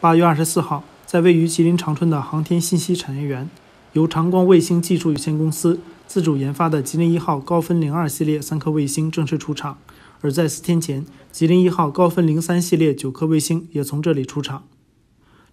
八月二十四号，在位于吉林长春的航天信息产业园，由长光卫星技术有限公司自主研发的吉林一号高分零二系列三颗卫星正式出厂。而在四天前，吉林一号高分零三系列九颗卫星也从这里出厂。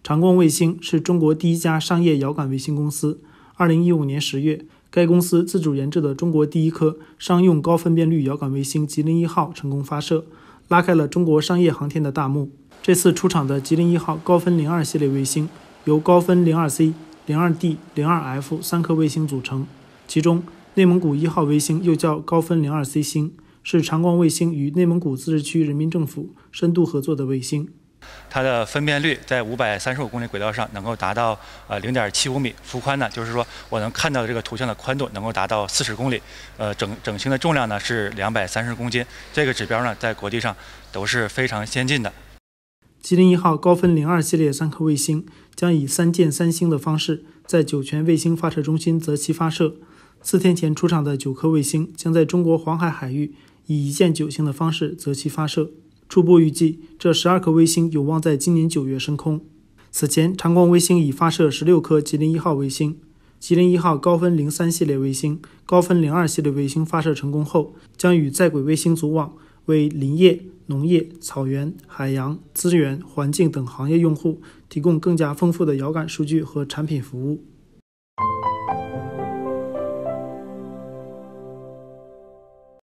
长光卫星是中国第一家商业遥感卫星公司。二零一五年十月，该公司自主研制的中国第一颗商用高分辨率遥感卫星“吉林一号”成功发射，拉开了中国商业航天的大幕。这次出厂的吉林一号高分零二系列卫星由高分零二 C、零二 D、零二 F 三颗卫星组成，其中内蒙古一号卫星又叫高分零二 C 星，是长光卫星与内蒙古自治区人民政府深度合作的卫星。它的分辨率在五百三十五公里轨道上能够达到呃零点七五米幅宽呢，就是说我能看到的这个图像的宽度能够达到四十公里。呃，整整星的重量呢是两百三十公斤，这个指标呢在国际上都是非常先进的。吉林一号高分零二系列三颗卫星将以三箭三星的方式，在酒泉卫星发射中心择期发射。四天前出厂的九颗卫星将在中国黄海海域以一箭九星的方式择期发射。初步预计，这十二颗卫星有望在今年九月升空。此前，长光卫星已发射十六颗吉林一号卫星。吉林一号高分零三系列卫星、高分零二系列卫星发射成功后，将与在轨卫星组网。为林业、农业、草原、海洋资源、环境等行业用户提供更加丰富的遥感数据和产品服务。